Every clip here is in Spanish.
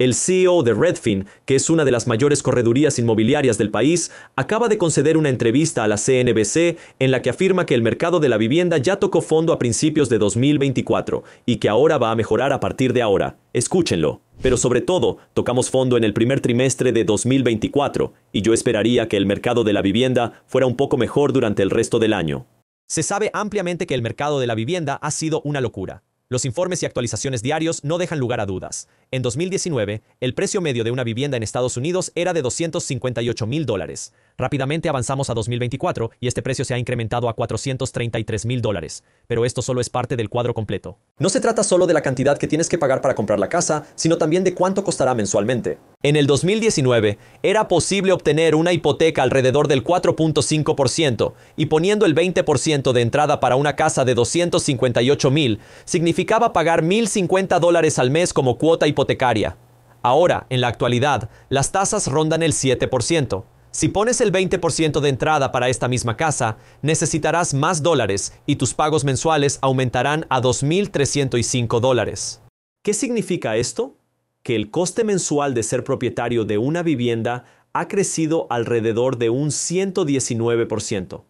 El CEO de Redfin, que es una de las mayores corredurías inmobiliarias del país, acaba de conceder una entrevista a la CNBC en la que afirma que el mercado de la vivienda ya tocó fondo a principios de 2024 y que ahora va a mejorar a partir de ahora. Escúchenlo. Pero sobre todo, tocamos fondo en el primer trimestre de 2024 y yo esperaría que el mercado de la vivienda fuera un poco mejor durante el resto del año. Se sabe ampliamente que el mercado de la vivienda ha sido una locura. Los informes y actualizaciones diarios no dejan lugar a dudas. En 2019, el precio medio de una vivienda en Estados Unidos era de 258 mil dólares. Rápidamente avanzamos a 2024 y este precio se ha incrementado a 433 mil dólares, pero esto solo es parte del cuadro completo. No se trata solo de la cantidad que tienes que pagar para comprar la casa, sino también de cuánto costará mensualmente. En el 2019, era posible obtener una hipoteca alrededor del 4.5% y poniendo el 20% de entrada para una casa de 258 mil, significaba pagar 1.050 dólares al mes como cuota hipotecaria hipotecaria. Ahora, en la actualidad, las tasas rondan el 7%. Si pones el 20% de entrada para esta misma casa, necesitarás más dólares y tus pagos mensuales aumentarán a 2.305 dólares. ¿Qué significa esto? Que el coste mensual de ser propietario de una vivienda ha crecido alrededor de un 119%.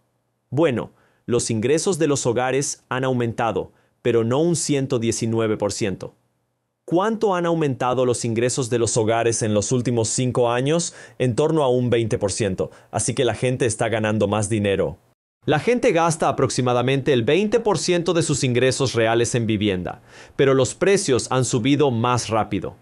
Bueno, los ingresos de los hogares han aumentado, pero no un 119%. ¿Cuánto han aumentado los ingresos de los hogares en los últimos cinco años? En torno a un 20%, así que la gente está ganando más dinero. La gente gasta aproximadamente el 20% de sus ingresos reales en vivienda, pero los precios han subido más rápido.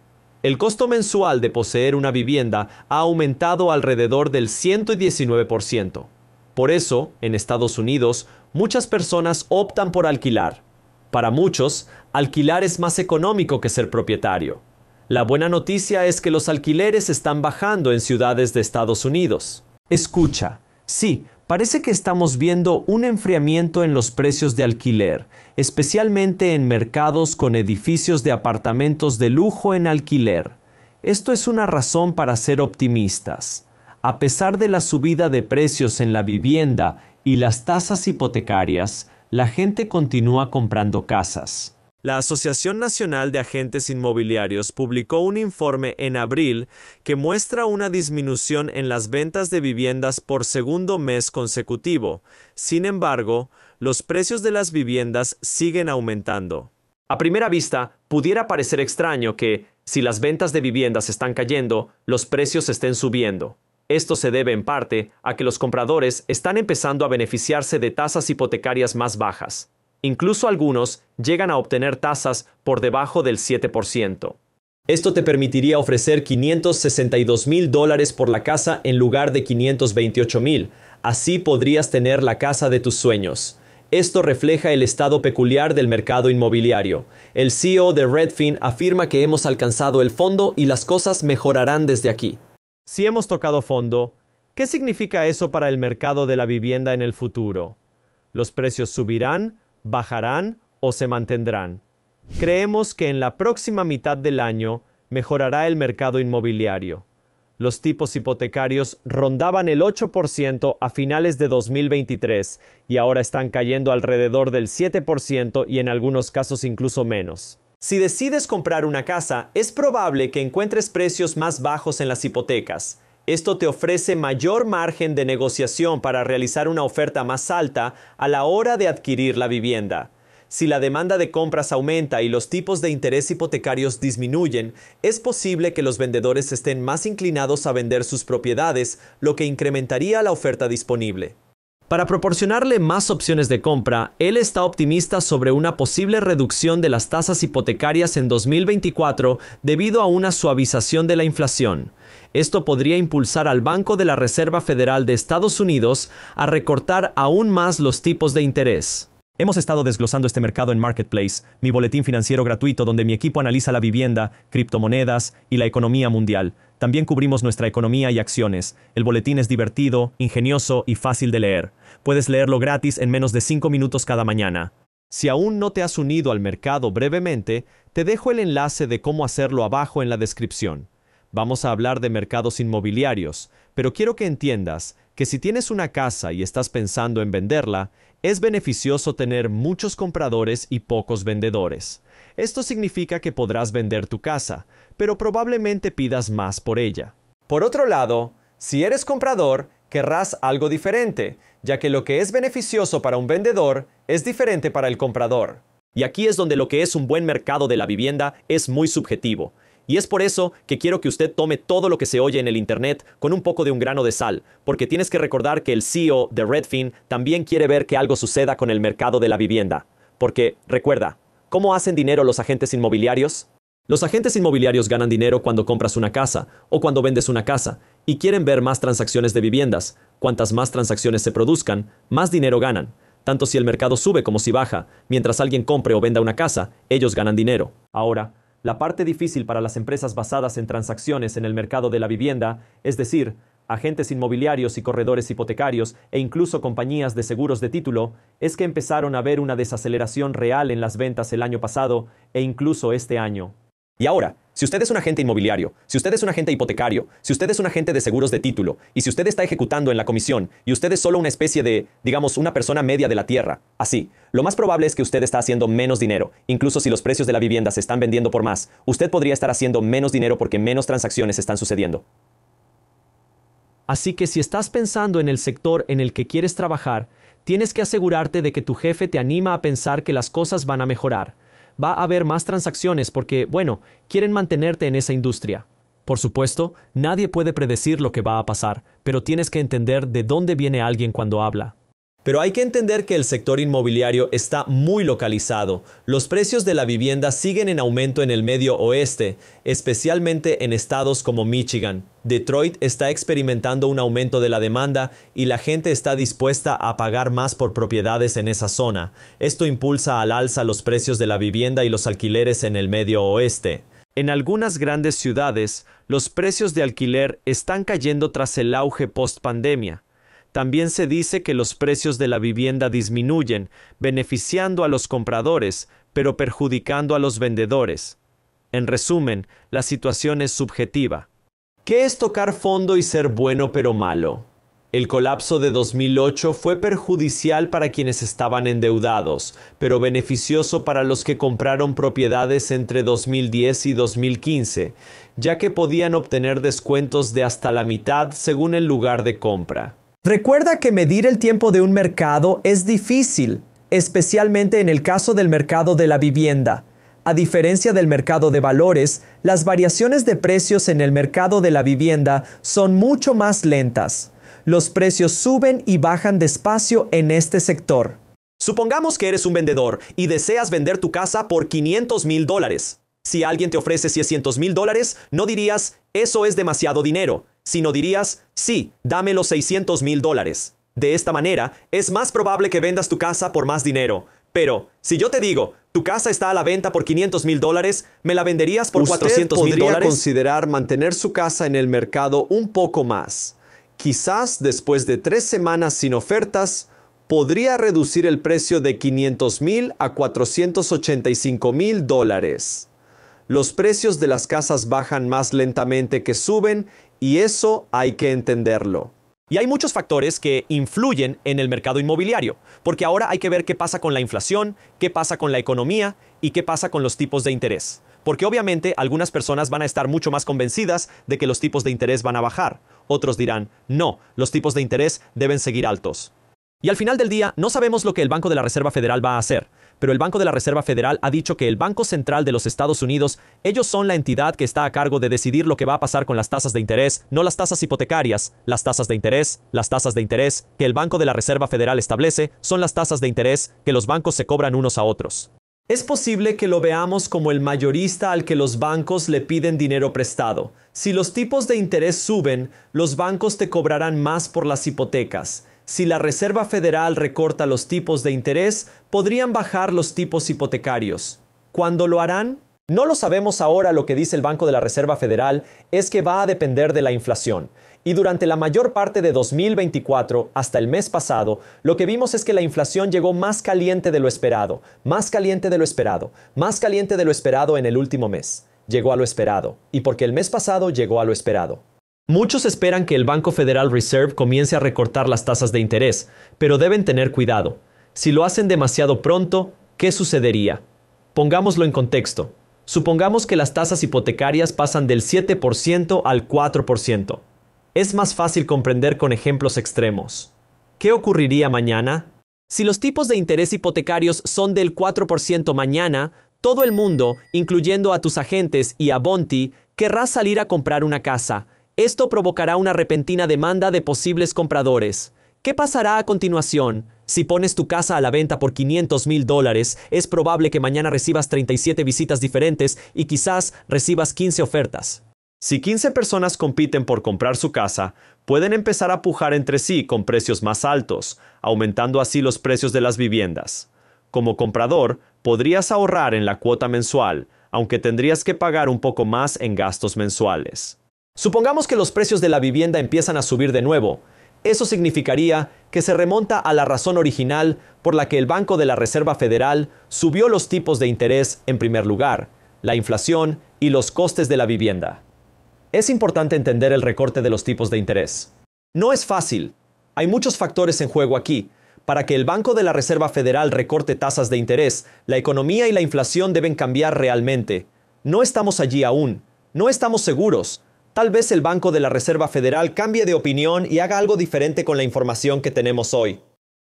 El costo mensual de poseer una vivienda ha aumentado alrededor del 119%. Por eso, en Estados Unidos, muchas personas optan por alquilar, para muchos, alquilar es más económico que ser propietario. La buena noticia es que los alquileres están bajando en ciudades de Estados Unidos. Escucha, sí, parece que estamos viendo un enfriamiento en los precios de alquiler, especialmente en mercados con edificios de apartamentos de lujo en alquiler. Esto es una razón para ser optimistas. A pesar de la subida de precios en la vivienda y las tasas hipotecarias, la gente continúa comprando casas. La Asociación Nacional de Agentes Inmobiliarios publicó un informe en abril que muestra una disminución en las ventas de viviendas por segundo mes consecutivo. Sin embargo, los precios de las viviendas siguen aumentando. A primera vista, pudiera parecer extraño que, si las ventas de viviendas están cayendo, los precios estén subiendo. Esto se debe en parte a que los compradores están empezando a beneficiarse de tasas hipotecarias más bajas. Incluso algunos llegan a obtener tasas por debajo del 7%. Esto te permitiría ofrecer 562 mil dólares por la casa en lugar de $528,000. mil. Así podrías tener la casa de tus sueños. Esto refleja el estado peculiar del mercado inmobiliario. El CEO de Redfin afirma que hemos alcanzado el fondo y las cosas mejorarán desde aquí. Si hemos tocado fondo, ¿qué significa eso para el mercado de la vivienda en el futuro? ¿Los precios subirán, bajarán o se mantendrán? Creemos que en la próxima mitad del año mejorará el mercado inmobiliario. Los tipos hipotecarios rondaban el 8% a finales de 2023 y ahora están cayendo alrededor del 7% y en algunos casos incluso menos. Si decides comprar una casa, es probable que encuentres precios más bajos en las hipotecas. Esto te ofrece mayor margen de negociación para realizar una oferta más alta a la hora de adquirir la vivienda. Si la demanda de compras aumenta y los tipos de interés hipotecarios disminuyen, es posible que los vendedores estén más inclinados a vender sus propiedades, lo que incrementaría la oferta disponible. Para proporcionarle más opciones de compra, él está optimista sobre una posible reducción de las tasas hipotecarias en 2024 debido a una suavización de la inflación. Esto podría impulsar al Banco de la Reserva Federal de Estados Unidos a recortar aún más los tipos de interés. Hemos estado desglosando este mercado en Marketplace, mi boletín financiero gratuito donde mi equipo analiza la vivienda, criptomonedas y la economía mundial. También cubrimos nuestra economía y acciones. El boletín es divertido, ingenioso y fácil de leer. Puedes leerlo gratis en menos de 5 minutos cada mañana. Si aún no te has unido al mercado brevemente, te dejo el enlace de cómo hacerlo abajo en la descripción. Vamos a hablar de mercados inmobiliarios, pero quiero que entiendas que si tienes una casa y estás pensando en venderla, es beneficioso tener muchos compradores y pocos vendedores. Esto significa que podrás vender tu casa, pero probablemente pidas más por ella. Por otro lado, si eres comprador, querrás algo diferente, ya que lo que es beneficioso para un vendedor es diferente para el comprador. Y aquí es donde lo que es un buen mercado de la vivienda es muy subjetivo. Y es por eso que quiero que usted tome todo lo que se oye en el Internet con un poco de un grano de sal, porque tienes que recordar que el CEO de Redfin también quiere ver que algo suceda con el mercado de la vivienda. Porque, recuerda, ¿cómo hacen dinero los agentes inmobiliarios? Los agentes inmobiliarios ganan dinero cuando compras una casa o cuando vendes una casa y quieren ver más transacciones de viviendas. Cuantas más transacciones se produzcan, más dinero ganan. Tanto si el mercado sube como si baja, mientras alguien compre o venda una casa, ellos ganan dinero. Ahora, la parte difícil para las empresas basadas en transacciones en el mercado de la vivienda, es decir, agentes inmobiliarios y corredores hipotecarios e incluso compañías de seguros de título, es que empezaron a ver una desaceleración real en las ventas el año pasado e incluso este año. Y ahora, si usted es un agente inmobiliario, si usted es un agente hipotecario, si usted es un agente de seguros de título, y si usted está ejecutando en la comisión, y usted es solo una especie de, digamos, una persona media de la tierra, así, lo más probable es que usted está haciendo menos dinero. Incluso si los precios de la vivienda se están vendiendo por más, usted podría estar haciendo menos dinero porque menos transacciones están sucediendo. Así que si estás pensando en el sector en el que quieres trabajar, tienes que asegurarte de que tu jefe te anima a pensar que las cosas van a mejorar va a haber más transacciones porque, bueno, quieren mantenerte en esa industria. Por supuesto, nadie puede predecir lo que va a pasar, pero tienes que entender de dónde viene alguien cuando habla. Pero hay que entender que el sector inmobiliario está muy localizado. Los precios de la vivienda siguen en aumento en el medio oeste, especialmente en estados como Michigan. Detroit está experimentando un aumento de la demanda y la gente está dispuesta a pagar más por propiedades en esa zona. Esto impulsa al alza los precios de la vivienda y los alquileres en el medio oeste. En algunas grandes ciudades, los precios de alquiler están cayendo tras el auge post-pandemia. También se dice que los precios de la vivienda disminuyen, beneficiando a los compradores, pero perjudicando a los vendedores. En resumen, la situación es subjetiva. ¿Qué es tocar fondo y ser bueno pero malo? El colapso de 2008 fue perjudicial para quienes estaban endeudados, pero beneficioso para los que compraron propiedades entre 2010 y 2015, ya que podían obtener descuentos de hasta la mitad según el lugar de compra. Recuerda que medir el tiempo de un mercado es difícil, especialmente en el caso del mercado de la vivienda. A diferencia del mercado de valores, las variaciones de precios en el mercado de la vivienda son mucho más lentas. Los precios suben y bajan despacio en este sector. Supongamos que eres un vendedor y deseas vender tu casa por 500 mil dólares. Si alguien te ofrece 700 mil dólares, no dirías, eso es demasiado dinero sino dirías, sí, dame los 600 mil dólares. De esta manera, es más probable que vendas tu casa por más dinero. Pero, si yo te digo, tu casa está a la venta por 500 mil dólares, ¿me la venderías por 400 mil dólares? considerar mantener su casa en el mercado un poco más. Quizás después de tres semanas sin ofertas, podría reducir el precio de 500 mil a 485 mil dólares. Los precios de las casas bajan más lentamente que suben y eso hay que entenderlo. Y hay muchos factores que influyen en el mercado inmobiliario, porque ahora hay que ver qué pasa con la inflación, qué pasa con la economía y qué pasa con los tipos de interés. Porque obviamente algunas personas van a estar mucho más convencidas de que los tipos de interés van a bajar. Otros dirán, no, los tipos de interés deben seguir altos. Y al final del día no sabemos lo que el Banco de la Reserva Federal va a hacer, pero el Banco de la Reserva Federal ha dicho que el Banco Central de los Estados Unidos, ellos son la entidad que está a cargo de decidir lo que va a pasar con las tasas de interés, no las tasas hipotecarias, las tasas de interés, las tasas de interés que el Banco de la Reserva Federal establece son las tasas de interés que los bancos se cobran unos a otros. Es posible que lo veamos como el mayorista al que los bancos le piden dinero prestado. Si los tipos de interés suben, los bancos te cobrarán más por las hipotecas. Si la Reserva Federal recorta los tipos de interés, podrían bajar los tipos hipotecarios. ¿Cuándo lo harán? No lo sabemos ahora, lo que dice el Banco de la Reserva Federal es que va a depender de la inflación. Y durante la mayor parte de 2024, hasta el mes pasado, lo que vimos es que la inflación llegó más caliente de lo esperado, más caliente de lo esperado, más caliente de lo esperado en el último mes. Llegó a lo esperado. Y porque el mes pasado llegó a lo esperado. Muchos esperan que el Banco Federal Reserve comience a recortar las tasas de interés, pero deben tener cuidado. Si lo hacen demasiado pronto, ¿qué sucedería? Pongámoslo en contexto. Supongamos que las tasas hipotecarias pasan del 7% al 4%. Es más fácil comprender con ejemplos extremos. ¿Qué ocurriría mañana? Si los tipos de interés hipotecarios son del 4% mañana, todo el mundo, incluyendo a tus agentes y a Bonti, querrá salir a comprar una casa, esto provocará una repentina demanda de posibles compradores. ¿Qué pasará a continuación? Si pones tu casa a la venta por 500 mil dólares, es probable que mañana recibas 37 visitas diferentes y quizás recibas 15 ofertas. Si 15 personas compiten por comprar su casa, pueden empezar a pujar entre sí con precios más altos, aumentando así los precios de las viviendas. Como comprador, podrías ahorrar en la cuota mensual, aunque tendrías que pagar un poco más en gastos mensuales. Supongamos que los precios de la vivienda empiezan a subir de nuevo. Eso significaría que se remonta a la razón original por la que el Banco de la Reserva Federal subió los tipos de interés en primer lugar, la inflación y los costes de la vivienda. Es importante entender el recorte de los tipos de interés. No es fácil. Hay muchos factores en juego aquí. Para que el Banco de la Reserva Federal recorte tasas de interés, la economía y la inflación deben cambiar realmente. No estamos allí aún. No estamos seguros Tal vez el Banco de la Reserva Federal cambie de opinión y haga algo diferente con la información que tenemos hoy.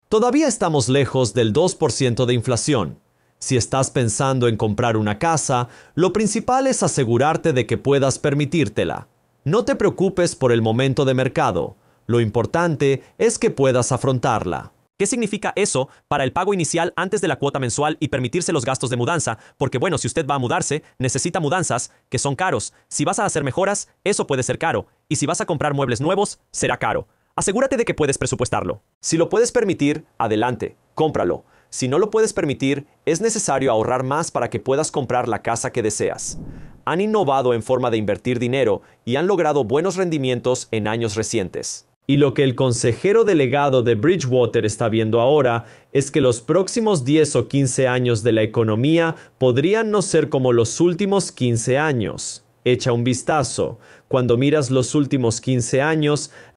Todavía estamos lejos del 2% de inflación. Si estás pensando en comprar una casa, lo principal es asegurarte de que puedas permitírtela. No te preocupes por el momento de mercado, lo importante es que puedas afrontarla. ¿Qué significa eso para el pago inicial antes de la cuota mensual y permitirse los gastos de mudanza? Porque bueno, si usted va a mudarse, necesita mudanzas, que son caros. Si vas a hacer mejoras, eso puede ser caro. Y si vas a comprar muebles nuevos, será caro. Asegúrate de que puedes presupuestarlo. Si lo puedes permitir, adelante, cómpralo. Si no lo puedes permitir, es necesario ahorrar más para que puedas comprar la casa que deseas. Han innovado en forma de invertir dinero y han logrado buenos rendimientos en años recientes. Y lo que el consejero delegado de Bridgewater está viendo ahora es que los próximos 10 o 15 años de la economía podrían no ser como los últimos 15 años. Echa un vistazo. Cuando miras los últimos 15 años,